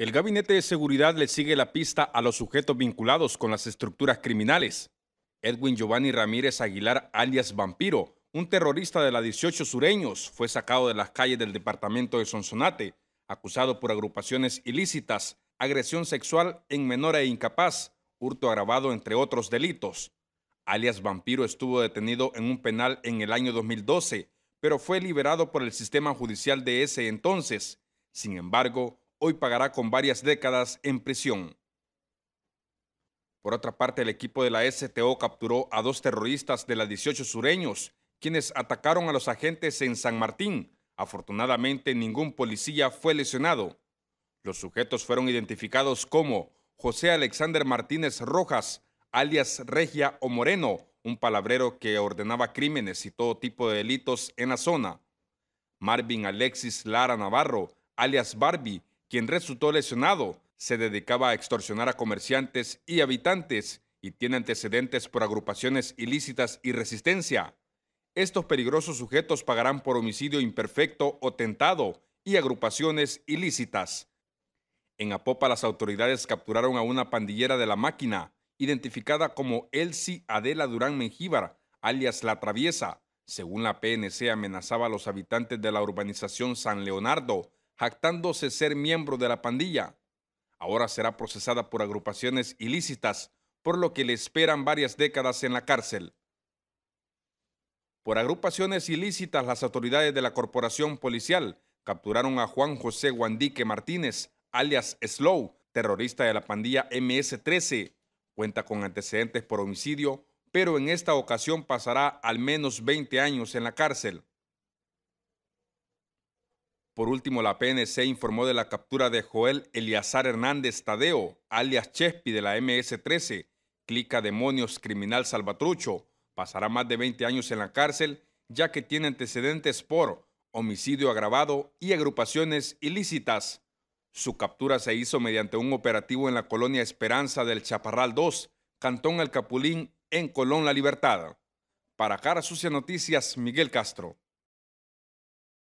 El Gabinete de Seguridad le sigue la pista a los sujetos vinculados con las estructuras criminales. Edwin Giovanni Ramírez Aguilar, alias Vampiro, un terrorista de la 18 Sureños, fue sacado de las calles del departamento de Sonsonate, acusado por agrupaciones ilícitas, agresión sexual en menor e incapaz, hurto agravado, entre otros delitos. Alias Vampiro estuvo detenido en un penal en el año 2012, pero fue liberado por el sistema judicial de ese entonces. Sin embargo, hoy pagará con varias décadas en prisión. Por otra parte, el equipo de la STO capturó a dos terroristas de las 18 sureños, quienes atacaron a los agentes en San Martín. Afortunadamente, ningún policía fue lesionado. Los sujetos fueron identificados como José Alexander Martínez Rojas, alias Regia o Moreno, un palabrero que ordenaba crímenes y todo tipo de delitos en la zona. Marvin Alexis Lara Navarro, alias Barbie, quien resultó lesionado. Se dedicaba a extorsionar a comerciantes y habitantes y tiene antecedentes por agrupaciones ilícitas y resistencia. Estos peligrosos sujetos pagarán por homicidio imperfecto o tentado y agrupaciones ilícitas. En Apopa las autoridades capturaron a una pandillera de la máquina, identificada como Elsie Adela Durán Mengíbar, alias La Traviesa. Según la PNC amenazaba a los habitantes de la urbanización San Leonardo jactándose ser miembro de la pandilla. Ahora será procesada por agrupaciones ilícitas, por lo que le esperan varias décadas en la cárcel. Por agrupaciones ilícitas, las autoridades de la Corporación Policial capturaron a Juan José Guandique Martínez, alias Slow, terrorista de la pandilla MS-13. Cuenta con antecedentes por homicidio, pero en esta ocasión pasará al menos 20 años en la cárcel. Por último, la PNC informó de la captura de Joel Eliazar Hernández Tadeo, alias Chespi de la MS-13, clica demonios criminal salvatrucho. Pasará más de 20 años en la cárcel, ya que tiene antecedentes por homicidio agravado y agrupaciones ilícitas. Su captura se hizo mediante un operativo en la colonia Esperanza del Chaparral 2, Cantón El Capulín, en Colón La Libertad. Para Cara Sucia Noticias, Miguel Castro.